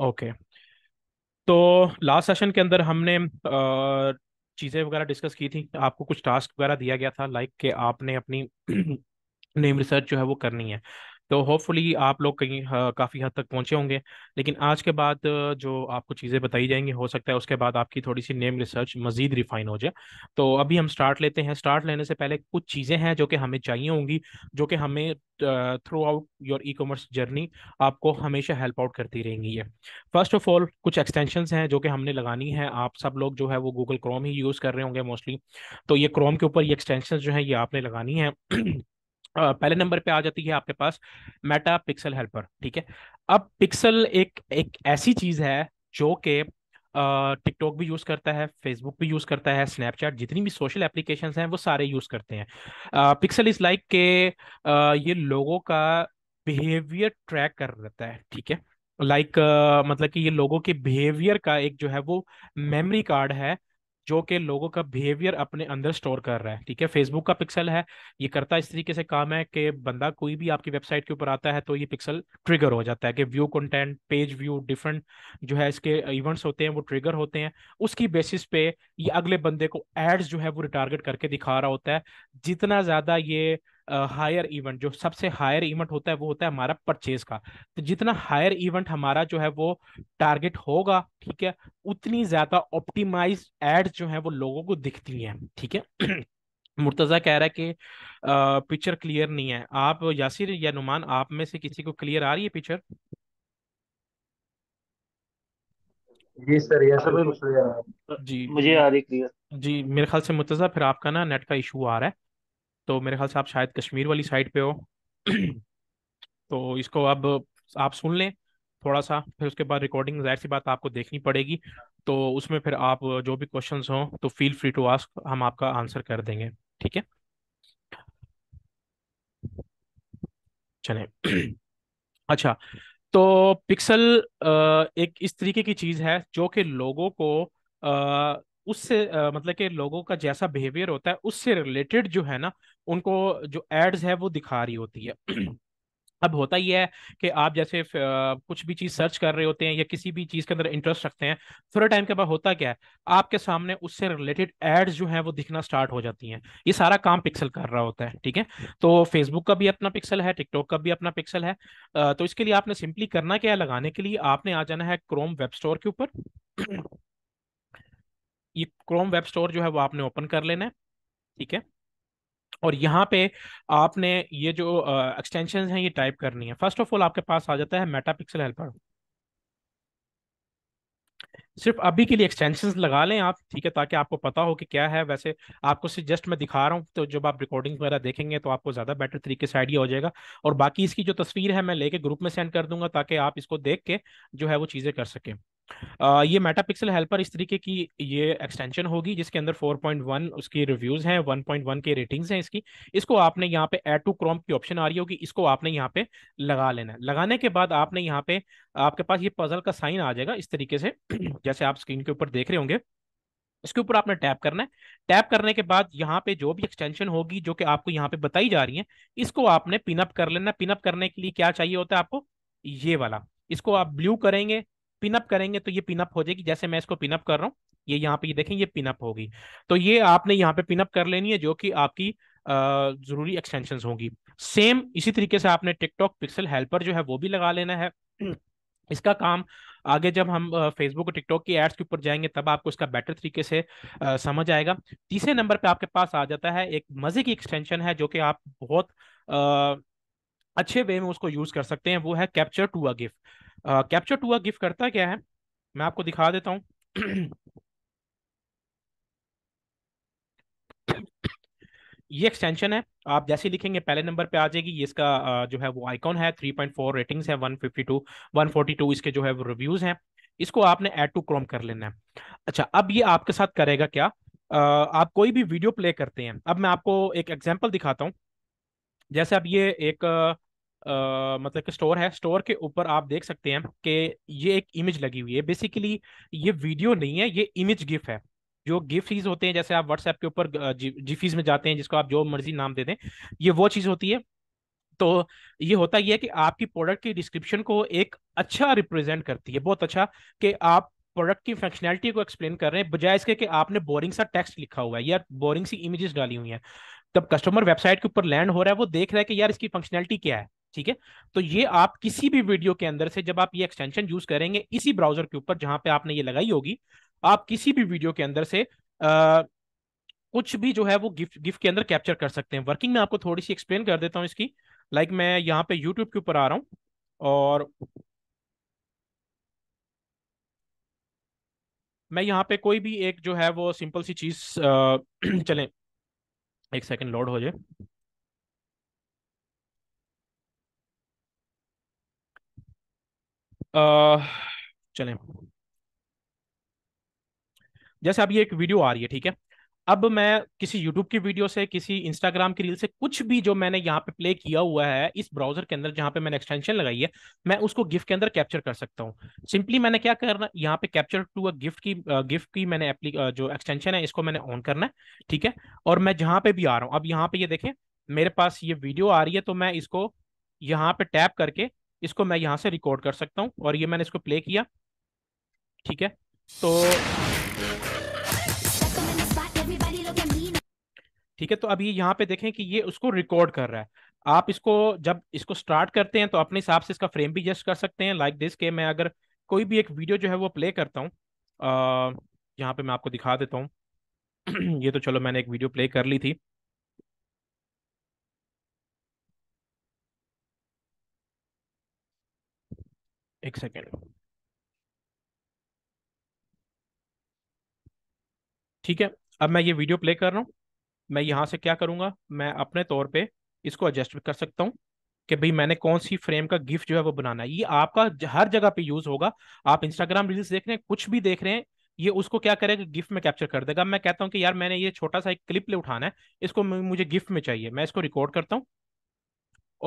Okay तो last session के अंदर हमने चीज़ें वगैरह डिस्कस की थी आपको कुछ टास्क वगैरह दिया गया था लाइक कि आपने अपनी नेम रिसर्च जो है वो करनी है तो होपफुली आप लोग कहीं हाँ, काफ़ी हद तक पहुंचे होंगे लेकिन आज के बाद जो आपको चीज़ें बताई जाएंगी हो सकता है उसके बाद आपकी थोड़ी सी नेम रिसर्च मजीद रिफाइन हो जाए तो अभी हम स्टार्ट लेते हैं स्टार्ट लेने से पहले कुछ चीज़ें हैं जो कि हमें चाहिए होंगी जो कि हमें throughout your e commerce journey आपको हमेशा हेल्प आउट करती रहेंगी ये फर्स्ट ऑफ ऑल कुछ एक्सटेंशन हैं जो कि हमने लगानी है आप सब लोग जो है वो गूगल क्रोम ही यूज़ कर रहे होंगे मोस्टली तो ये क्रोम के ऊपर ये एक्सटेंशन जो है ये आपने लगानी है पहले नंबर पे आ जाती है आपके पास मेटा पिक्सल हेल्पर ठीक है अब पिक्सल एक एक ऐसी चीज है जो कि टिकटॉक भी यूज़ करता है फेसबुक भी यूज़ करता है स्नैपचैट जितनी भी सोशल एप्लीकेशंस हैं वो सारे यूज़ करते हैं पिक्सल इज़ लाइक के ये लोगों का बिहेवियर ट्रैक कर रहता है ठीक है लाइक like, uh, मतलब कि ये लोगों के बिहेवियर का एक जो है वो मेमोरी कार्ड है जो कि लोगों का बिहेवियर अपने अंदर स्टोर कर रहा है ठीक है फेसबुक का पिक्सल है ये करता इस तरीके से काम है कि बंदा कोई भी आपकी वेबसाइट के ऊपर आता है तो ये पिक्सल ट्रिगर हो जाता है कि view content page view different जो है इसके इवेंट्स होते हैं वो ट्रिगर होते हैं उसकी बेसिस पे ये अगले बंदे को एड्स जो है वो रिटारगेट करके दिखा रहा होता है जितना ज़्यादा ये हायर इवेंट जो सबसे हायर इवेंट होता है वो होता है हमारा परचेज का तो जितना हायर इवेंट हमारा जो है वो टारगेट होगा ठीक है उतनी ज्यादा ऑप्टिमाइज एड्स जो है वो लोगों को दिखती हैं ठीक है मुर्तज़ा कह रहा है कि पिक्चर क्लियर नहीं है आप यासिर या नुमान आप में से किसी को क्लियर आ रही है पिक्चर जी सर ये सब जी मुझे आ रही क्लियर जी मेरे ख्याल से मुर्तज़ा फिर आपका ना नेट का इशू आ रहा है तो मेरे ख्याल से आप शायद कश्मीर वाली साइड पे हो तो इसको अब आप सुन लें थोड़ा सा फिर उसके बाद रिकॉर्डिंग जाहिर सी बात आपको देखनी पड़ेगी तो उसमें फिर आप जो भी क्वेश्चन हों तो फील फ्री टू आस्क हम आपका आंसर कर देंगे ठीक है चले अच्छा तो पिक्सल एक इस तरीके की चीज़ है जो कि लोगों को उससे मतलब कि लोगों का जैसा बिहेवियर होता है उससे रिलेटेड जो है ना उनको जो एड्स है वो दिखा रही होती है अब होता ही है कि आप जैसे कुछ भी चीज़ सर्च कर रहे होते हैं या किसी भी चीज़ के अंदर इंटरेस्ट रखते हैं थोड़ा टाइम के बाद होता क्या है आपके सामने उससे रिलेटेड एड्स जो हैं वो दिखना स्टार्ट हो जाती हैं ये सारा काम पिक्सल कर रहा होता है ठीक है तो फेसबुक का भी अपना पिक्सल है टिकटॉक का भी अपना पिक्सल है तो इसके लिए आपने सिंपली करना क्या है लगाने के लिए आपने आ जाना है क्रोम वेब स्टोर के ऊपर ये क्रोम वेब स्टोर जो है वो आपने ओपन कर लेना है ठीक है और यहाँ पे आपने ये जो एक्सटेंशन uh, हैं ये टाइप करनी है फर्स्ट ऑफ ऑल आपके पास आ जाता है मेटा पिक्सल हेल्पर सिर्फ अभी के लिए एक्सटेंशन लगा लें आप ठीक है ताकि आपको पता हो कि क्या है वैसे आपको सिर्फ जस्ट मैं दिखा रहा हूँ तो जब आप रिकॉर्डिंग वगैरह देखेंगे तो आपको ज़्यादा बेटर तरीके से आइडिया हो जाएगा और बाकी इसकी जो तस्वीर है मैं लेके ग्रुप में सेंड कर दूंगा ताकि आप इसको देख के जो है वो चीज़ें कर सकें ये मेटा पिक्सल हेल्पर इस तरीके की ये एक्सटेंशन होगी जिसके अंदर 4.1 उसकी रिव्यूज हैं 1.1 के रेटिंग्स हैं इसकी इसको आपने यहाँ पे एड टू क्रोम की ऑप्शन आ रही होगी इसको आपने यहाँ पे लगा लेना है लगाने के बाद आपने यहाँ पे आपके पास ये पजल का साइन आ जाएगा इस तरीके से जैसे आप स्क्रीन के ऊपर देख रहे होंगे इसके ऊपर आपने टैप करना है टैप करने के बाद यहाँ पे जो भी एक्सटेंशन होगी जो कि आपको यहाँ पे बताई जा रही है इसको आपने पिनअप कर लेना पिनअप करने के लिए क्या चाहिए होता है आपको ये वाला इसको आप ब्लू करेंगे पिनअप करेंगे तो ये पिनअप हो जाएगी जैसे मैं इसको पिनअप कर रहा हूँ ये यहाँ पे ये देखें ये पिनअप होगी तो ये आपने यहाँ पे पिनअप कर लेनी है जो कि आपकी जरूरी एक्सटेंशन होगी सेम इसी तरीके से आपने टिकटॉक पिक्सल हेल्पर जो है वो भी लगा लेना है इसका काम आगे जब हम फेसबुक और टिकटॉक की एड्स के ऊपर जाएंगे तब आपको इसका बेटर तरीके से आ, समझ आएगा तीसरे नंबर पे आपके पास आ जाता है एक मज़े की एक्सटेंशन है जो कि आप बहुत आ, अच्छे वे में उसको यूज़ कर सकते हैं वो है capture to a gift capture to का गिफ्ट करता क्या है मैं आपको दिखा देता हूँ ये एक्सटेंशन है आप जैसे लिखेंगे पहले नंबर पे आ जाएगी ये इसका जो है वो आइकॉन है 3.4 रेटिंग्स है 152 142 इसके जो है वो रिव्यूज हैं इसको आपने ऐड टू क्रोम कर लेना है अच्छा अब ये आपके साथ करेगा क्या आप कोई भी वीडियो प्ले करते हैं अब मैं आपको एक एग्जाम्पल दिखाता हूँ जैसे अब ये एक मतलब कि स्टोर है स्टोर के ऊपर आप देख सकते हैं कि ये एक इमेज लगी हुई है बेसिकली ये वीडियो नहीं है ये इमेज गिफ्ट है जो गिफ्ट होते हैं जैसे आप व्हाट्सएप के ऊपर जिफीज में जाते हैं जिसको आप जो मर्जी नाम दे दें ये वो चीज़ होती है तो ये होता ही है कि आपकी प्रोडक्ट की डिस्क्रिप्शन को एक अच्छा रिप्रेजेंट करती है बहुत अच्छा कि आप प्रोडक्ट की फंक्शनैलिटी को एक्सप्लेन कर रहे हैं बजाय इसके कि आपने बोरिंग सा टेक्स्ट लिखा हुआ है या बोरिंग सी इमेजेस डाली हुई हैं तब कस्टमर वेबसाइट के ऊपर लैंड हो रहा है वो देख रहा है कि यार इसकी फंक्शनैलिटी क्या है ठीक है तो ये आप किसी भी वीडियो के अंदर से जब आप ये एक्सटेंशन यूज करेंगे इसी ब्राउजर के ऊपर जहां पे आपने ये लगाई होगी आप किसी भी वीडियो के अंदर से आ, कुछ भी जो है वो गिफ्ट गिफ्ट के अंदर कैप्चर कर सकते हैं वर्किंग में आपको थोड़ी सी एक्सप्लेन कर देता हूँ इसकी लाइक like मैं यहाँ पे यूट्यूब के ऊपर आ रहा हूँ और मैं यहाँ पे कोई भी एक जो है वो सिंपल सी चीज चले एक सेकेंड लोड हो जाए चलें जैसे अभी एक वीडियो आ रही है ठीक है अब मैं किसी YouTube की वीडियो से किसी Instagram की रील से कुछ भी जो मैंने यहाँ पे प्ले किया हुआ है इस ब्राउजर के अंदर जहाँ पे मैंने एक्सटेंशन लगाई है मैं उसको गिफ्ट के अंदर कैप्चर कर सकता हूँ सिंपली मैंने क्या करना यहाँ पे कैप्चर टू अ गिफ्ट की गिफ्ट की मैंने जो एक्सटेंशन है इसको मैंने ऑन करना है ठीक है और मैं जहाँ पे भी आ रहा हूँ अब यहाँ पे ये यह देखें मेरे पास ये वीडियो आ रही है तो मैं इसको यहाँ पे टैप करके इसको मैं यहाँ से रिकॉर्ड कर सकता हूँ और ये मैंने इसको प्ले किया ठीक है तो ठीक है तो अब ये यहाँ पे देखें कि ये उसको रिकॉर्ड कर रहा है आप इसको जब इसको स्टार्ट करते हैं तो अपने हिसाब से इसका फ्रेम भी एडजस्ट कर सकते हैं लाइक दिस के मैं अगर कोई भी एक वीडियो जो है वो प्ले करता हूँ यहाँ पे मैं आपको दिखा देता हूँ ये तो चलो मैंने एक वीडियो प्ले कर ली थी एक सेकेंड ठीक है अब मैं ये वीडियो प्ले कर रहा हूँ मैं यहाँ से क्या करूँगा मैं अपने तौर पे इसको एडजस्ट भी कर सकता हूँ कि भाई मैंने कौन सी फ्रेम का गिफ्ट जो है वो बनाना है ये आपका हर जगह पे यूज होगा आप इंस्टाग्राम रील्स देख रहे हैं कुछ भी देख रहे हैं ये उसको क्या करेगा गिफ्ट में कैप्चर कर देगा मैं कहता हूँ कि यार मैंने ये छोटा सा एक क्लिप ले उठाना है इसको मुझे गिफ्ट में चाहिए मैं इसको रिकॉर्ड करता हूँ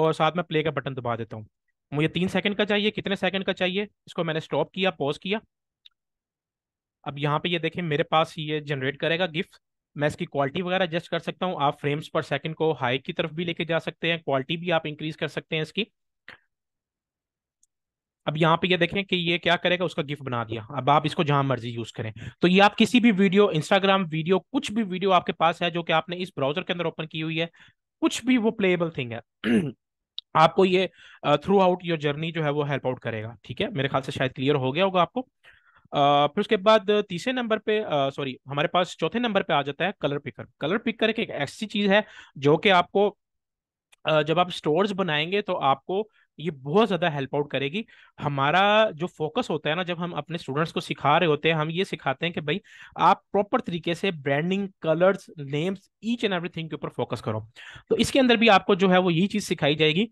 और साथ में प्ले का बटन दबा देता हूँ मुझे तीन सेकंड का चाहिए कितने सेकंड का चाहिए इसको मैंने स्टॉप किया पॉज किया अब यहाँ पे ये देखें मेरे पास ये जनरेट करेगा गिफ्ट मैं इसकी क्वालिटी वगैरह एडजस्ट कर सकता हूँ आप फ्रेम्स पर सेकंड को हाई की तरफ भी लेके जा सकते हैं क्वालिटी भी आप इंक्रीज कर सकते हैं इसकी अब यहाँ पे ये देखें कि ये क्या करेगा उसका गिफ्ट बना दिया अब आप इसको जहां मर्जी यूज करें तो ये आप किसी भी वीडियो इंस्टाग्राम वीडियो कुछ भी वीडियो आपके पास है जो कि आपने इस ब्राउजर के अंदर ओपन की हुई है कुछ भी वो प्लेएबल थिंग है आपको ये थ्रू आउट योर जर्नी जो है वो हेल्प आउट करेगा ठीक है मेरे ख्याल से शायद क्लियर हो गया होगा आपको uh, फिर उसके बाद तीसरे नंबर पे सॉरी uh, हमारे पास चौथे नंबर पे आ जाता है कलर पिकर कलर पिकर एक ऐसी चीज है जो कि आपको uh, जब आप स्टोर्स बनाएंगे तो आपको ये बहुत ज्यादा हेल्प आउट करेगी हमारा जो फोकस होता है ना जब हम अपने स्टूडेंट्स को सिखा रहे होते हैं हम ये सिखाते हैं कि भाई आप प्रॉपर तरीके से branding colours names each and everything के ऊपर फोकस करो तो इसके अंदर भी आपको जो है वो यही चीज सिखाई जाएगी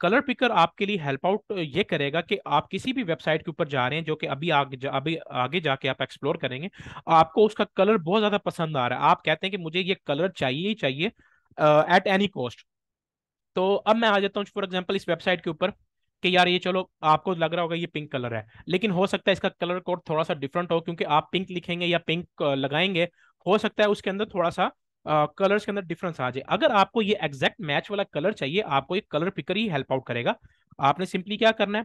कलर uh, पिकर आपके लिए हेल्प आउट ये करेगा कि आप किसी भी वेबसाइट के ऊपर जा रहे हैं जो कि अभी आगे जा, अभी आगे जाके आप एक्सप्लोर करेंगे आपको उसका कलर बहुत ज्यादा पसंद आ रहा है आप कहते हैं कि मुझे ये कलर चाहिए ही चाहिए एट एनी कॉस्ट तो अब मैं आ जाता हूँ फॉर एग्जाम्पल इस वेबसाइट के ऊपर कि यार ये चलो आपको लग रहा होगा ये पिंक कलर है लेकिन हो सकता है इसका कलर कोड थोड़ा सा डिफरेंट हो क्योंकि आप पिंक लिखेंगे या पिंक लगाएंगे हो सकता है उसके अंदर थोड़ा सा कलर्स के अंदर डिफरेंस आ जाए अगर आपको ये एग्जैक्ट मैच वाला कलर चाहिए आपको ये कलर पिकर ही हेल्प आउट करेगा आपने सिंपली क्या करना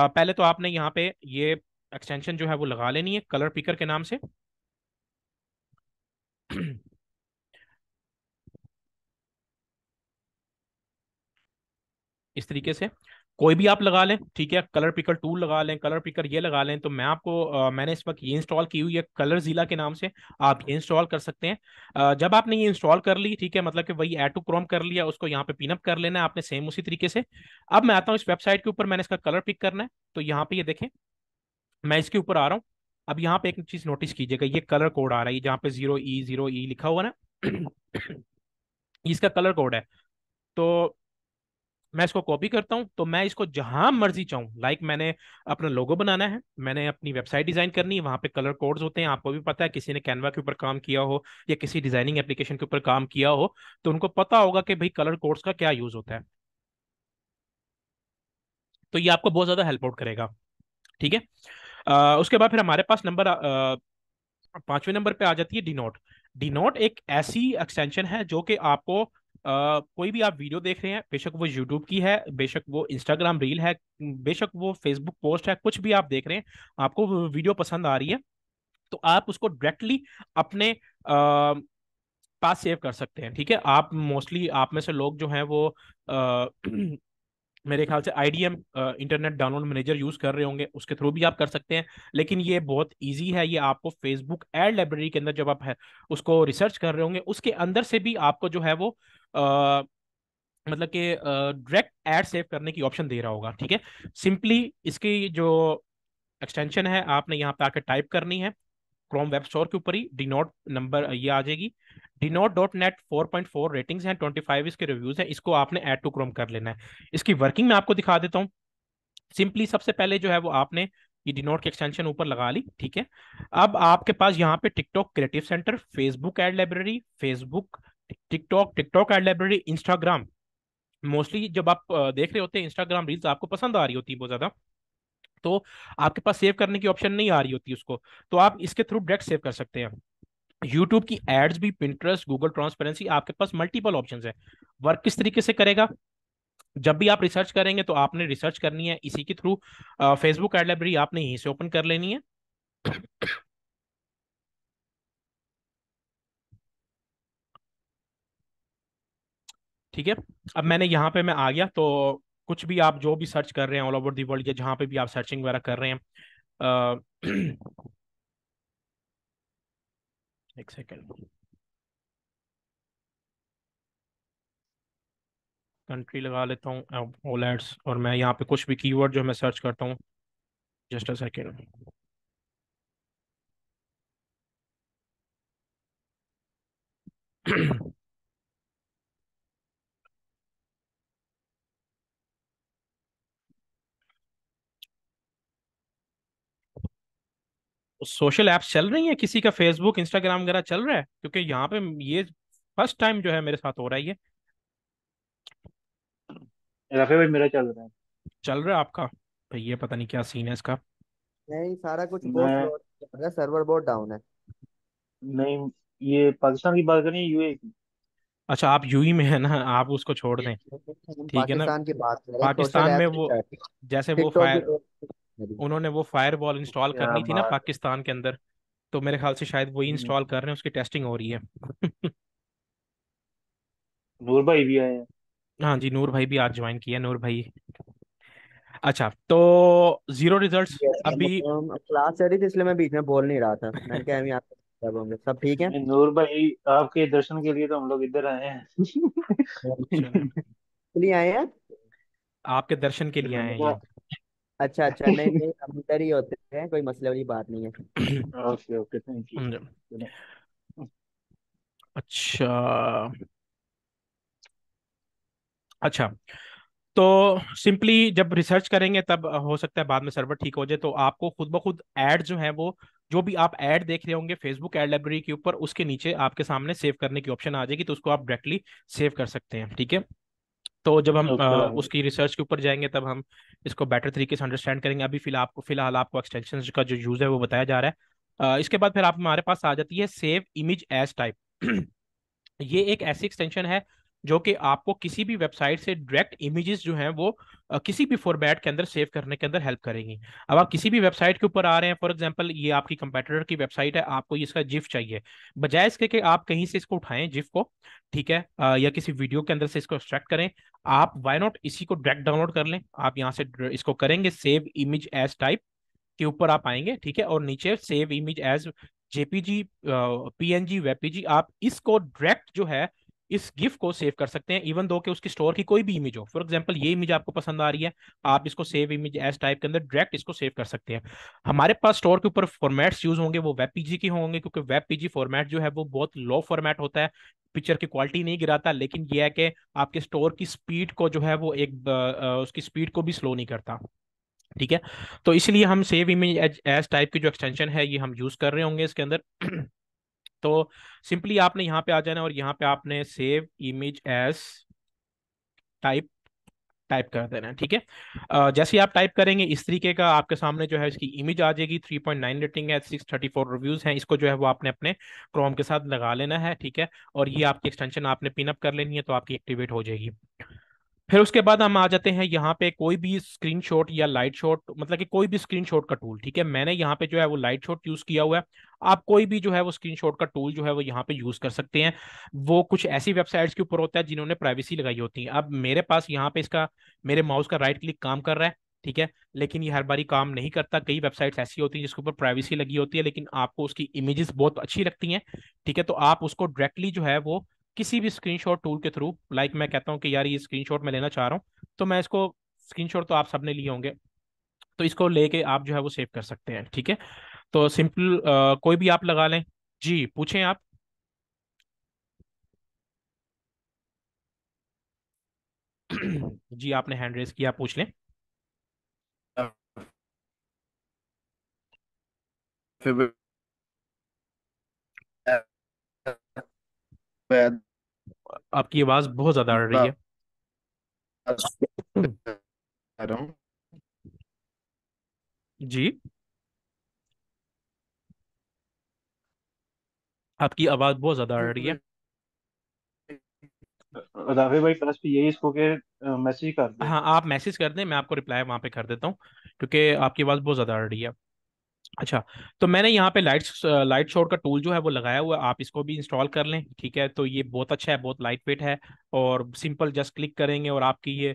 है पहले तो आपने यहाँ पे ये एक्सटेंशन जो है वो लगा लेनी है कलर पिकर के नाम से इस तरीके से कोई भी आप लगा लें ठीक है कलर पिकर टूल लगा लें कलर पिकर ये लगा लें तो मैं आपको आ, मैंने इस वक्त ये इंस्टॉल की हुई है कलर जिला के नाम से आप ये इंस्टॉल कर सकते हैं आ, जब आपने ये इंस्टॉल कर ली ठीक है मतलब कि वही एड टू क्रोम कर लिया उसको यहाँ पे पिनअप कर लेना है आपने सेम उसी तरीके से अब मैं आता हूँ इस वेबसाइट के ऊपर मैंने इसका कलर पिक करना है तो यहाँ पे ये देखें मैं इसके ऊपर आ रहा हूँ अब यहाँ पे एक चीज नोटिस कीजिएगा ये कलर कोड आ रहा है जहाँ पे जीरो ई जीरो ई लिखा हुआ ना इसका कलर कोड है तो मैं इसको कॉपी करता हूँ तो मैं इसको जहां मर्जी चाहूँ लाइक मैंने अपना लोगो बनाना है मैंने अपनी वेबसाइट डिजाइन करनी है वहां पे कलर कोड्स होते हैं आपको भी पता है किसी ने कैनवा के ऊपर काम किया हो या किसी डिजाइनिंग एप्लीकेशन के ऊपर काम किया हो तो उनको पता होगा कि भाई कलर कोड्स का क्या यूज होता है तो ये आपको बहुत ज्यादा हेल्प आउट करेगा ठीक है उसके बाद फिर हमारे पास नंबर पांचवें नंबर पे आ जाती है डिनोट डिनोट एक ऐसी एक्सटेंशन है जो कि आपको कोई भी आप वीडियो देख रहे हैं बेशक वो यूट्यूब की है बेशक वो इंस्टाग्राम रील है बेशक वो फेसबुक पोस्ट है कुछ भी आप देख रहे हैं आपको वीडियो पसंद आ रही है तो आप उसको डायरेक्टली अपने पास सेव कर सकते हैं ठीक है आप मोस्टली आप में से लोग जो हैं वो मेरे ख्याल से IDM internet download manager use कर रहे होंगे उसके थ्रू भी आप कर सकते हैं लेकिन ये बहुत इजी है ये आपको फेसबुक एड लाइब्रेरी के अंदर जब आप है उसको रिसर्च कर रहे होंगे उसके अंदर से भी आपको जो है वो आ, मतलब कि डायरेक्ट एड सेव करने की ऑप्शन दे रहा होगा ठीक है सिंपली इसकी जो एक्सटेंशन है आपने यहाँ पे आकर टाइप करनी है क्रोम वेब स्टोर के ऊपर ही डिनोट नंबर uh, ये आ जाएगी denote dot net four point four rating है ट्वेंटी फाइव इसके रिव्यूज है इसको आपने एड टू क्रोम कर लेना है इसकी वर्किंग मैं आपको दिखा देता हूँ सिंपली सबसे पहले जो है वो आपने ये डिनोट के एक्सटेंशन ऊपर लगा ली ठीक है अब आपके पास यहाँ पे TikTok creative centre Facebook ad library Facebook TikTok TikTok ad library Instagram mostly जब आप uh, देख रहे होते हैं इंस्टाग्राम रील्स आपको पसंद आ रही होती है बहुत ज़्यादा तो आपके पास सेव करने की ऑप्शन नहीं आ रही होती उसको तो आप इसके थ्रू डायरेक्ट सेव कर सकते हैं यूट्यूब की एड्स भी पिंटरेस्ट गूगल ट्रांसपेरेंसी आपके पास मल्टीपल ऑप्शन है वर्क किस तरीके से करेगा जब भी आप रिसर्च करेंगे तो आपने रिसर्च करनी है इसी के थ्रू फेसबुक एड लाइब्रेरी आपने यहीं से ओपन कर लेनी है ठीक है अब मैंने यहां पे मैं आ गया तो कुछ भी आप जो भी सर्च कर रहे हैं ऑल ओवर दी वर्ल्ड या जहां पे भी आप सर्चिंग वगैरह कर रहे हैं आ, एक सेकेंड कंट्री लगा लेता हूँ ऑल एड्स और मैं यहाँ पे कुछ भी कीवर्ड जो मैं सर्च करता हूँ just a second social apps चल रही हैं किसी का फेसबुक इंस्टाग्राम वगैरह चल रहा है क्योंकि यहाँ पे ये फर्स्ट टाइम जो है मेरे साथ हो रहा है ये रफे भाई मेरा चल रहा है चल रहा है आपका भाई ये पता नहीं क्या सीन है इसका नहीं सारा कुछ बहुत मैं... रहा सर्वर बहुत डाउन है नहीं ये पाकिस्तान की बात कर करें यूए की अच्छा आप यूई में है ना आप उसको छोड़ दें ठीक है ना पाकिस्तान की बात कर रहे हैं सोशल पाकिस्तान में ऐप वो जैसे वो टिकटॉक फायर की उन्होंने वो फायर बॉल इंस्टॉल करनी थी ना पाकिस्तान के अंदर तो मेरे ख्याल से शायद वही इंस्टॉल हम्म। कर रहे हैं उसकी टेस्टिंग हो रही है नूर भाई भी आए हैं हाँ जी नूर भाई भी आज ज्वाइन किया नूर भाई अच्छा तो जीरो रिजल्ट्स अभी क्लास um, चल रही थी इसलिए मैं बीच में बोल नहीं रहा था मैं कहा मैं आप सब होंगे सब ठीक है नूर भाई आपके दर्शन के लिए तो हम लोग इधर आए हैं अच्छा। लिए आए हैं आपके दर्शन के लिए आए हैं अच्छा अच्छा नहीं नहीं हम इधर ही होते हैं कोई मसले वाली बात नहीं है ओके ओके थैंक यू अच्छा अच्छा तो सिंपली जब रिसर्च करेंगे तब हो सकता है बाद में सर्वर ठीक हो जाए तो आपको खुद ब खुद एड जो है वो जो भी आप एड देख रहे होंगे फेसबुक एड लाइब्रेरी के ऊपर उसके नीचे आपके सामने सेव करने की ऑप्शन आ जाएगी तो उसको आप डायरेक्टली सेव कर सकते हैं ठीक है तो जब हम आ, उसकी रिसर्च के ऊपर जाएंगे तब हम इसको बेटर तरीके से अंडरस्टैंड करेंगे अभी फिलहाल आपको फिलहाल आपको एक्सटेंशन का जो यूज़ है वो बताया जा रहा है आ, इसके बाद फिर आप हमारे पास आ जाती है सेव इमेज एज टाइप ये एक ऐसी एक्सटेंशन है जो कि आपको किसी भी वेबसाइट से डायरेक्ट इमेजेस जो हैं वो किसी भी फॉर्मेट के अंदर सेव करने के अंदर हेल्प करेंगी अब आप किसी भी वेबसाइट के ऊपर आ रहे हैं फॉर एग्जांपल ये आपकी कंपेटिटर की वेबसाइट है आपको इसका जिफ चाहिए बजाय इसके कि आप कहीं से इसको उठाएं जिफ को ठीक है या किसी वीडियो के अंदर से इसको एक्सट्रैक्ट करें आप वाई नॉट इसी को डायरेक्ट डाउनलोड कर लें आप यहाँ से इसको करेंगे सेव इमेज एज टाइप के ऊपर आप आएंगे ठीक है और नीचे save image as JPG PNG WebP आप इसको डायरेक्ट जो है इस गिफ्ट को सेव कर सकते हैं इवन दो के उसकी स्टोर की कोई भी इमेज हो फॉर एग्जांपल ये इमेज आपको पसंद आ रही है आप इसको सेव इमेज एस टाइप के अंदर डायरेक्ट इसको सेव कर सकते हैं हमारे पास स्टोर के ऊपर फॉर्मेट्स यूज होंगे वो वेब पीजी के होंगे क्योंकि वेब पीजी फॉर्मेट जो है वो बहुत लो फॉर्मेट होता है पिक्चर की क्वालिटी नहीं गिराता लेकिन यह है कि आपके स्टोर की स्पीड को जो है वो एक उसकी स्पीड को भी स्लो नहीं करता ठीक है तो इसलिए हम सेव इमेज एज टाइप की जो एक्सटेंशन है ये हम यूज कर रहे होंगे इसके अंदर तो सिंपली आपने यहाँ पे आ जाना और यहाँ पे आपने save image as type type कर देना है ठीक है जैसे आप टाइप करेंगे इस तरीके का आपके सामने जो है इसकी इमेज आ जाएगी 3.9 रेटिंग है 634 रिव्यूज हैं इसको जो है वो आपने अपने क्रोम के साथ लगा लेना है ठीक है और ये आपकी एक्सटेंशन आपने पिनअप कर लेनी है तो आपकी एक्टिवेट हो जाएगी फिर उसके बाद हम आ जाते हैं यहाँ पे कोई भी शॉट या लाइट शॉट मतलब कि कोई भी शॉट का टूल ठीक है मैंने यहाँ पे जो है वो लाइट शॉट यूज किया हुआ है आप कोई भी जो है वो शॉट का टूल जो है वो यहाँ पे यूज कर सकते हैं वो कुछ ऐसी वेबसाइट्स के ऊपर होता है जिन्होंने प्राइवेसी लगाई होती है अब मेरे पास यहाँ पे इसका मेरे माउस का राइट क्लिक काम कर रहा है ठीक है लेकिन ये हर बारी काम नहीं करता कई वेबसाइट्स ऐसी होती हैं जिसके ऊपर प्राइवेसी लगी होती है लेकिन आपको उसकी इमेजेस बहुत अच्छी लगती हैं ठीक है तो आप उसको डायरेक्टली जो है वो किसी भी स्क्रीनशॉट टूल के थ्रू लाइक मैं कहता हूँ कि यार ये स्क्रीनशॉट मैं लेना चाह रहा हूँ तो मैं इसको स्क्रीनशॉट तो आप सबने लिए होंगे तो इसको लेके आप जो है वो सेव कर सकते हैं ठीक है तो सिंपल कोई भी आप लगा लें जी पूछें आप जी आपने हैंड रेस किया पूछ लें फिर आपकी आवाज बहुत ज्यादा आ रही है जी आपकी आवाज बहुत ज्यादा आ रही है भाई पे यही इसको के मैसेज कर दे हाँ आप मैसेज कर दें मैं आपको रिप्लाई वहां पे कर देता हूँ क्योंकि आपकी आवाज बहुत ज्यादा आ रही है अच्छा तो मैंने यहाँ पे लाइट लाइट शोर का टूल जो है वो लगाया हुआ है आप इसको भी इंस्टॉल कर लें ठीक है तो ये बहुत अच्छा है बहुत लाइट वेट है और सिंपल जस्ट क्लिक करेंगे और आपकी ये